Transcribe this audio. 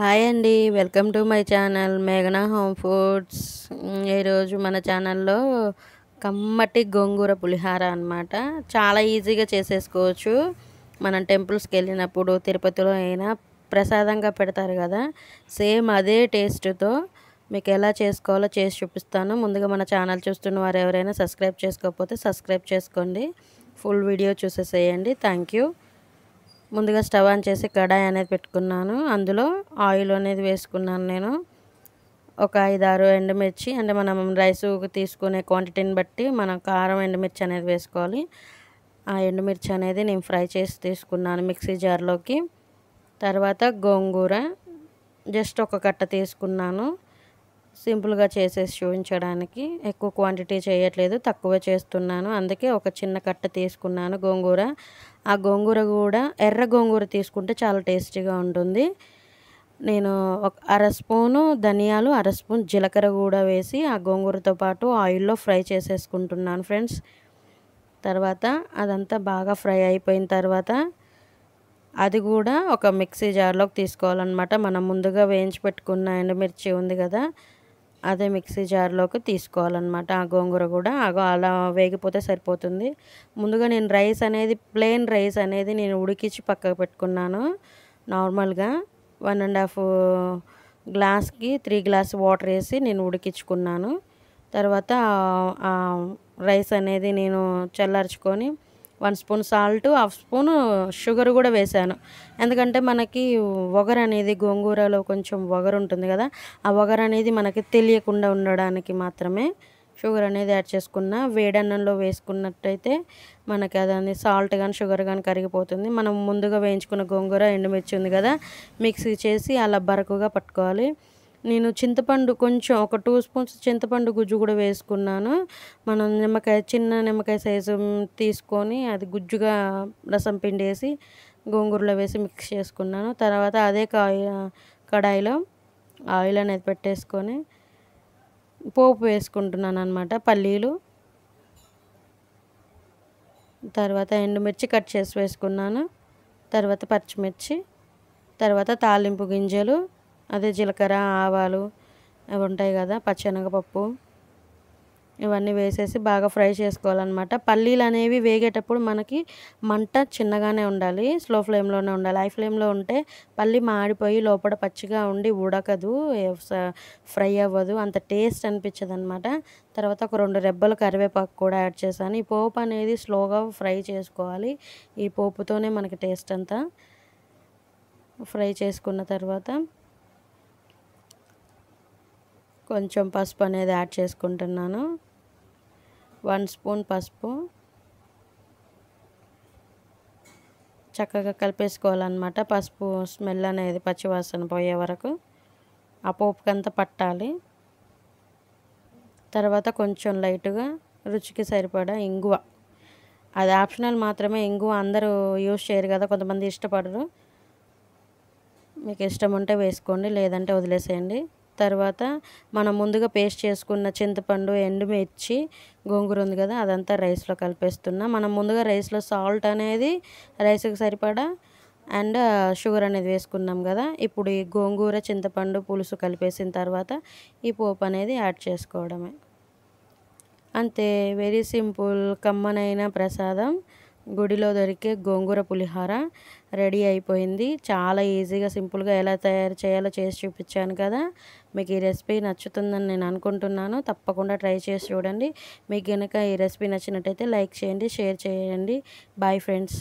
hi అండి welcome to my channel మేఘనా home foods ఈరోజు మన ఛానల్లో కమ్మటి గోంగూర పులిహార అనమాట చాలా ఈజీగా చేసేసుకోవచ్చు మనం టెంపుల్స్కి వెళ్ళినప్పుడు తిరుపతిలో అయినా ప్రసాదంగా పెడతారు కదా సేమ్ అదే టేస్ట్తో మీకు ఎలా చేసుకోవాలో చేసి చూపిస్తాను ముందుగా మన ఛానల్ చూస్తున్న వారు ఎవరైనా సబ్స్క్రైబ్ చేసుకోకపోతే సబ్స్క్రైబ్ చేసుకోండి ఫుల్ వీడియో చూసేసేయండి థ్యాంక్ ముందుగా స్టవ్ ఆన్ చేసి కడాయి అనేది పెట్టుకున్నాను అందులో ఆయిల్ అనేది వేసుకున్నాను నేను ఒక ఐదు ఆరు ఎండుమిర్చి అంటే మనం రైస్ తీసుకునే క్వాంటిటీని బట్టి మనం కారం ఎండుమిర్చి అనేది వేసుకోవాలి ఆ ఎండుమిర్చి అనేది నేను ఫ్రై చేసి తీసుకున్నాను మిక్సీ జార్లోకి తర్వాత గోంగూర జస్ట్ ఒక కట్ట తీసుకున్నాను సింపుల్గా చేసేసి చూపించడానికి ఎక్కువ క్వాంటిటీ చేయట్లేదు తక్కువ చేస్తున్నాను అందుకే ఒక చిన్న కట్ట తీసుకున్నాను గోంగూర ఆ గోంగూర కూడా ఎర్ర గోంగూర తీసుకుంటే చాలా టేస్టీగా ఉంటుంది నేను ఒక అర స్పూను ధనియాలు అర స్పూన్ జీలకర్ర కూడా వేసి ఆ గోంగూరతో పాటు ఆయిల్లో ఫ్రై చేసేసుకుంటున్నాను ఫ్రెండ్స్ తర్వాత అదంతా బాగా ఫ్రై అయిపోయిన తర్వాత అది కూడా ఒక మిక్సీ జార్లోకి తీసుకోవాలన్నమాట మనం ముందుగా వేయించి పెట్టుకున్న ఎండుమిర్చి ఉంది కదా అదే మిక్సీ జార్లోకి తీసుకోవాలన్నమాట ఆ గోంగూర కూడా అలా వేగిపోతే సరిపోతుంది ముందుగా నేను రైస్ అనేది ప్లెయిన్ రైస్ అనేది నేను ఉడికించి పక్కకు పెట్టుకున్నాను నార్మల్గా వన్ అండ్ హాఫ్ గ్లాస్కి త్రీ గ్లాస్ వాటర్ వేసి నేను ఉడికించుకున్నాను తర్వాత రైస్ అనేది నేను చల్లార్చుకొని one spoon salt half spoon sugar కూడా వేశాను ఎందుకంటే మనకి వగర్ అనేది గోంగూరలో కొంచెం ఒగరు ఉంటుంది కదా ఆ వగర్ అనేది మనకి తెలియకుండా ఉండడానికి మాత్రమే షుగర్ అనేది యాడ్ చేసుకున్న వేడన్నంలో వేసుకున్నట్టయితే మనకి అదని సాల్ట్ కానీ షుగర్ కానీ కరిగిపోతుంది మనం ముందుగా వేయించుకున్న గోంగూర ఎండుమిర్చి ఉంది కదా మిక్సీ చేసి అలా బరకుగా పట్టుకోవాలి నేను చింతపండు కొంచెం ఒక టూ స్పూన్స్ చింతపండు గుజ్జు కూడా వేసుకున్నాను మనం నిమ్మకాయ చిన్న నిమ్మకాయ సైజు తీసుకొని అది గుజ్జుగా రసం పిండేసి గోంగూరలో వేసి మిక్స్ చేసుకున్నాను తర్వాత అదే కాయ కడాయిలో ఆయిల్ అనేది పెట్టేసుకొని పోపు వేసుకుంటున్నాను అనమాట పల్లీలు తర్వాత ఎండుమిర్చి కట్ చేసి వేసుకున్నాను తర్వాత పచ్చిమిర్చి తర్వాత తాలింపు గింజలు అదే జీలకర్ర ఆవాలు అవి ఉంటాయి కదా పచ్చనగపప్పు ఇవన్నీ వేసేసి బాగా ఫ్రై చేసుకోవాలన్నమాట పల్లీలు అనేవి వేగేటప్పుడు మనకి మంట చిన్నగానే ఉండాలి స్లో ఫ్లేమ్లోనే ఉండాలి హై ఫ్లేమ్లో ఉంటే పల్లి మాడిపోయి లోపల పచ్చిగా ఉండి ఉడకదు ఫ్రై అవ్వదు అంత టేస్ట్ అనిపించదు అనమాట తర్వాత ఒక రెండు రెబ్బలు కరివేపాకు కూడా యాడ్ చేశాను ఈ పోపు అనేది స్లోగా ఫ్రై చేసుకోవాలి ఈ పోపుతోనే మనకి టేస్ట్ అంతా ఫ్రై చేసుకున్న తర్వాత కొంచెం పసుపు అనేది యాడ్ చేసుకుంటున్నాను వన్ స్పూన్ పసుపు చక్కగా కలిపేసుకోవాలన్నమాట పసుపు స్మెల్ అనేది పచ్చివాసన పోయే వరకు ఆ పోపుకంతా పట్టాలి తర్వాత కొంచెం లైట్గా రుచికి సరిపడా ఇంగువ అది ఆప్షనల్ మాత్రమే ఇంగువ అందరూ యూజ్ చేయరు కదా కొంతమంది ఇష్టపడరు మీకు ఇష్టం ఉంటే వేసుకోండి లేదంటే వదిలేసేయండి తర్వాత మనం ముందుగా పేస్ట్ చేసుకున్న చింతపండు ఎండుమిర్చి గోంగూర ఉంది కదా అదంతా రైస్లో కలిపేస్తున్నా మనం ముందుగా రైస్లో సాల్ట్ అనేది రైస్కి సరిపడా అండ్ షుగర్ అనేది వేసుకున్నాం కదా ఇప్పుడు ఈ గోంగూర చింతపండు పులుసు కలిపేసిన తర్వాత ఈ పోపు అనేది యాడ్ చేసుకోవడమే అంతే వెరీ సింపుల్ కమ్మనైన ప్రసాదం గుడిలో దొరికే గోంగూర పులిహార రెడీ అయిపోయింది చాలా ఈజీగా సింపుల్గా ఎలా తయారు చేయాలో చేసి చూపించాను కదా మీకు ఈ రెసిపీ నచ్చుతుందని నేను అనుకుంటున్నాను తప్పకుండా ట్రై చేసి చూడండి మీకు కనుక ఈ రెసిపీ నచ్చినట్టయితే లైక్ చేయండి షేర్ చేయండి బాయ్ ఫ్రెండ్స్